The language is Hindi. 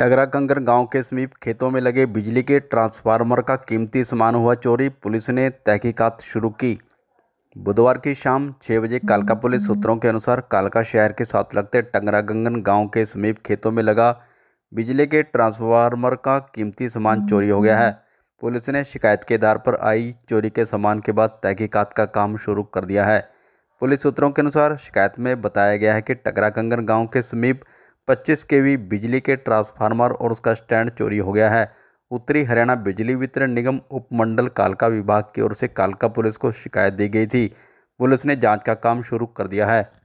टगरा कंगर गांव के समीप खेतों में लगे बिजली के ट्रांसफार्मर का कीमती सामान हुआ चोरी पुलिस ने तहकीकात शुरू की बुधवार की शाम छः बजे कालका पुलिस सूत्रों के अनुसार कालका शहर के साथ लगते टंगरा कंगन गाँव के समीप खेतों में लगा बिजली के ट्रांसफार्मर का कीमती सामान चोरी हो गया है पुलिस ने शिकायत के आधार पर आई चोरी के सामान के बाद तहकीकात का काम शुरू कर दिया है पुलिस सूत्रों के अनुसार शिकायत में बताया गया है कि टगरा कंगन गाँव के समीप 25 वी बिजली के ट्रांसफार्मर और उसका स्टैंड चोरी हो गया है उत्तरी हरियाणा बिजली वितरण निगम उपमंडल कालका विभाग की ओर से कालका पुलिस को शिकायत दी गई थी पुलिस ने जांच का काम शुरू कर दिया है